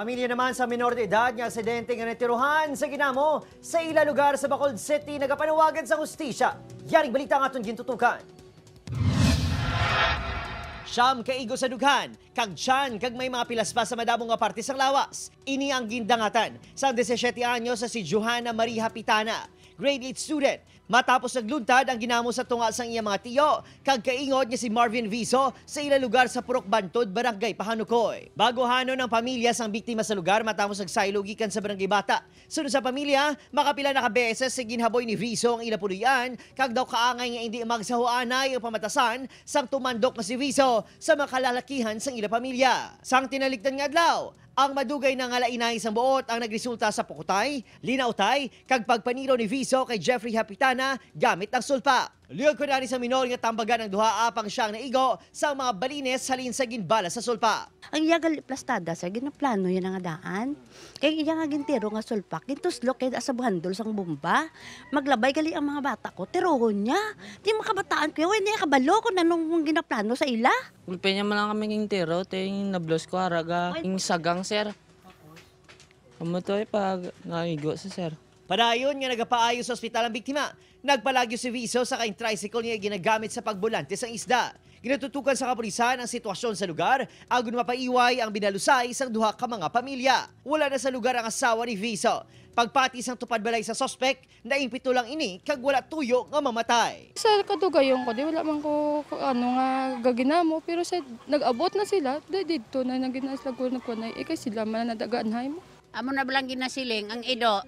Pamilya naman sa minor de edad nga aksidente nga natiruhan sa Ginamo sa ila lugar sa Bacolod City nagapanawagan sa hustisya. Yaring balita nga itong gintutukan. Siyam kaigo sa dughan, kag tiyan kag may mga pilas pa sa madamong nga parte sang lawas. Ini ang gindangatan sa 17 anyo sa si Johanna Maria Pitana, grade 8 student. Matapos nagluntad ang ginamo sa tunga sang iya mga tiyo, kag kaingod niya si Marvin Viso sa ila lugar sa Purok Bantod, Barangay Pahanukoy. Baguhano hano ng pamilya sang biktima sa lugar matapos nagsaylo gikan sa Barangay Bata. Sunod sa pamilya, makapila na kabeses si ginhaboy ni Viso ang ila puluyan, kag daw kaangay nga hindi magsahuanay ang pamatasan sang tumandok na si Viso sa makalalakihan sang ila pamilya. Sang tinaligdan nga adlaw, ang madugay na nga lainay sang buot ang nagresulta sa pukutay, linautay, kag pagpaniro ni Viso kay Jeffrey Hapitana gamit ang sulpa. Liog ko na sa minor nga tambagan ang duha apang siyang naigo sa mga balines halin sa ginbala sa sulpa. Ang yagal plastada sa ginaplano yan ang daan. Kaya iya nga gintiro nga sulpa, gintuslok kaya sa buhandol sang bomba. Maglabay gali ang mga bata ko, tirohon niya. Di makabataan ko, hindi kabalo ko na nung ginaplano sa ila. Pwede man lang kami gintiro, ting nablos ko haraga, ing sagang sir. Kamutoy pag naigo sa sir. Padayon nga nagapaayos sa ospital ang biktima. Nagpalagyo si Viso sa kain tricycle niya ginagamit sa pagbulante sa isda. Ginatutukan sa kapulisan ang sitwasyon sa lugar, agon mapaiway ang binalusay sa duha ka mga pamilya. Wala na sa lugar ang asawa ni Viso. Pagpatis ang tupad balay sa sospek, naimpito lang ini kag wala tuyo nga mamatay. Sa katugayon ko, di wala man ko ano nga gagina mo, pero sa nag-abot na sila, di dito na naginaslag ko kunay, ikay eh, sila man na nadagaan mo. Amo na balang ginasiling ang ido,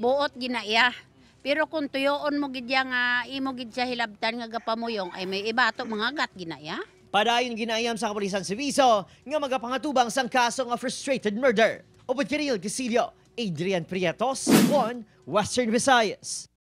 buot ginaiya. Pero kung tuyoon mo gidya nga imo gidya hilabtan nga gapamuyong ay may iba to mga gat ginaiya. Padayon ginayam sa kapulisan si Viso nga magapangatubang sang kaso nga frustrated murder. Obot Kiril Casilio, Adrian Prietos, 1 Western Visayas.